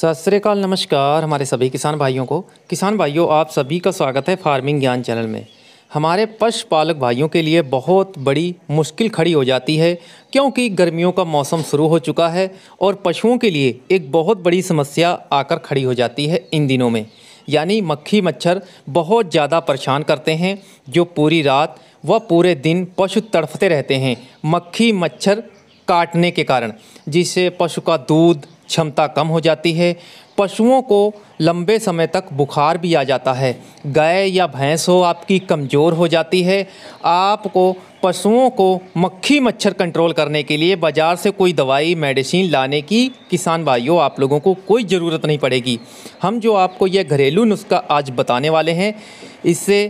सत श्रीकाल नमस्कार हमारे सभी किसान भाइयों को किसान भाइयों आप सभी का स्वागत है फार्मिंग ज्ञान चैनल में हमारे पशुपालक भाइयों के लिए बहुत बड़ी मुश्किल खड़ी हो जाती है क्योंकि गर्मियों का मौसम शुरू हो चुका है और पशुओं के लिए एक बहुत बड़ी समस्या आकर खड़ी हो जाती है इन दिनों में यानी मक्खी मच्छर बहुत ज़्यादा परेशान करते हैं जो पूरी रात व पूरे दिन पशु तड़फते रहते हैं मक्खी मच्छर काटने के कारण जिससे पशु का दूध क्षमता कम हो जाती है पशुओं को लंबे समय तक बुखार भी आ जाता है गाय या भैंस हो आपकी कमज़ोर हो जाती है आपको पशुओं को मक्खी मच्छर कंट्रोल करने के लिए बाज़ार से कोई दवाई मेडिसिन लाने की किसान भाइयों आप लोगों को कोई ज़रूरत नहीं पड़ेगी हम जो आपको यह घरेलू नुस्खा आज बताने वाले हैं इससे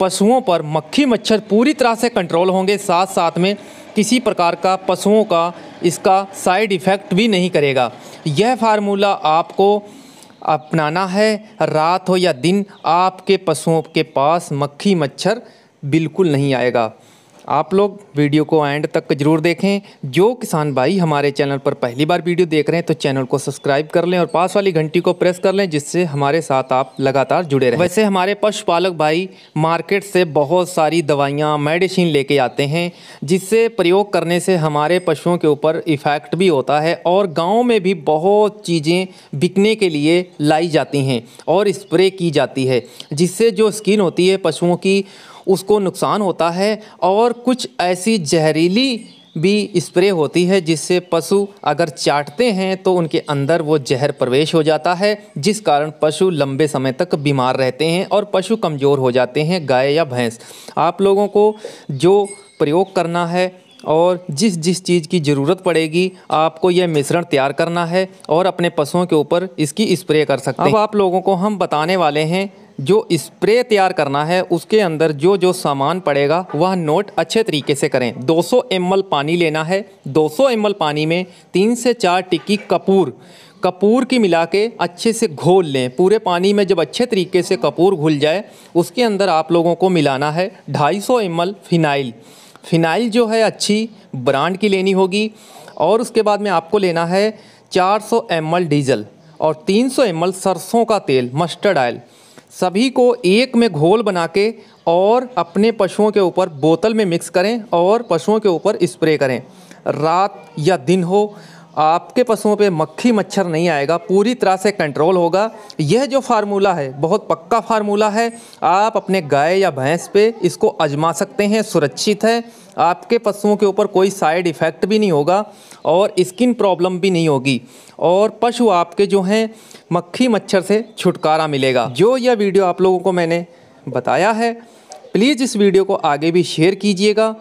पशुओं पर मक्खी मच्छर पूरी तरह से कंट्रोल होंगे साथ साथ में किसी प्रकार का पशुओं का इसका साइड इफ़ेक्ट भी नहीं करेगा यह फार्मूला आपको अपनाना है रात हो या दिन आपके पशुओं के पास मक्खी मच्छर बिल्कुल नहीं आएगा आप लोग वीडियो को एंड तक जरूर देखें जो किसान भाई हमारे चैनल पर पहली बार वीडियो देख रहे हैं तो चैनल को सब्सक्राइब कर लें और पास वाली घंटी को प्रेस कर लें जिससे हमारे साथ आप लगातार जुड़े रहें वैसे हमारे पशुपालक भाई मार्केट से बहुत सारी दवाइयाँ मेडिसिन लेके आते हैं जिससे प्रयोग करने से हमारे पशुओं के ऊपर इफ़ेक्ट भी होता है और गाँव में भी बहुत चीज़ें बिकने के लिए लाई जाती हैं और स्प्रे की जाती है जिससे जो स्किन होती है पशुओं की उसको नुकसान होता है और कुछ ऐसी जहरीली भी स्प्रे होती है जिससे पशु अगर चाटते हैं तो उनके अंदर वो जहर प्रवेश हो जाता है जिस कारण पशु लंबे समय तक बीमार रहते हैं और पशु कमज़ोर हो जाते हैं गाय या भैंस आप लोगों को जो प्रयोग करना है और जिस जिस चीज़ की ज़रूरत पड़ेगी आपको यह मिश्रण तैयार करना है और अपने पशुओं के ऊपर इसकी स्प्रे कर सकते हैं अब आप लोगों को हम बताने वाले हैं जो स्प्रे तैयार करना है उसके अंदर जो जो सामान पड़ेगा वह नोट अच्छे तरीके से करें 200 सौ पानी लेना है 200 सौ पानी में तीन से चार टिक्की कपूर कपूर की मिला के अच्छे से घोल लें पूरे पानी में जब अच्छे तरीके से कपूर घुल जाए उसके अंदर आप लोगों को मिलाना है 250 सौ फिनाइल फिनाइल जो है अच्छी ब्रांड की लेनी होगी और उसके बाद में आपको लेना है 400 सौ डीजल और 300 सौ सरसों का तेल मस्टर्ड आयल सभी को एक में घोल बना के और अपने पशुओं के ऊपर बोतल में मिक्स करें और पशुओं के ऊपर स्प्रे करें रात या दिन हो आपके पशुओं पे मक्खी मच्छर नहीं आएगा पूरी तरह से कंट्रोल होगा यह जो फार्मूला है बहुत पक्का फार्मूला है आप अपने गाय या भैंस पे इसको आजमा सकते हैं सुरक्षित है आपके पशुओं के ऊपर कोई साइड इफ़ेक्ट भी नहीं होगा और स्किन प्रॉब्लम भी नहीं होगी और पशु आपके जो हैं मक्खी मच्छर से छुटकारा मिलेगा जो यह वीडियो आप लोगों को मैंने बताया है प्लीज़ इस वीडियो को आगे भी शेयर कीजिएगा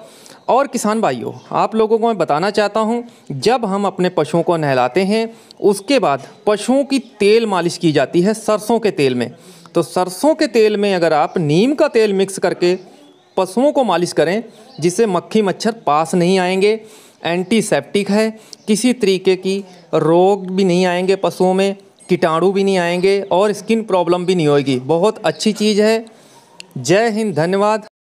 और किसान भाइयों आप लोगों को मैं बताना चाहता हूं जब हम अपने पशुओं को नहलाते हैं उसके बाद पशुओं की तेल मालिश की जाती है सरसों के तेल में तो सरसों के तेल में अगर आप नीम का तेल मिक्स करके पशुओं को मालिश करें जिससे मक्खी मच्छर पास नहीं आएंगे एंटीसेप्टिक है किसी तरीके की रोग भी नहीं आएंगे पशुओं में कीटाणु भी नहीं आएंगे और स्किन प्रॉब्लम भी नहीं होगी बहुत अच्छी चीज़ है जय हिंद धन्यवाद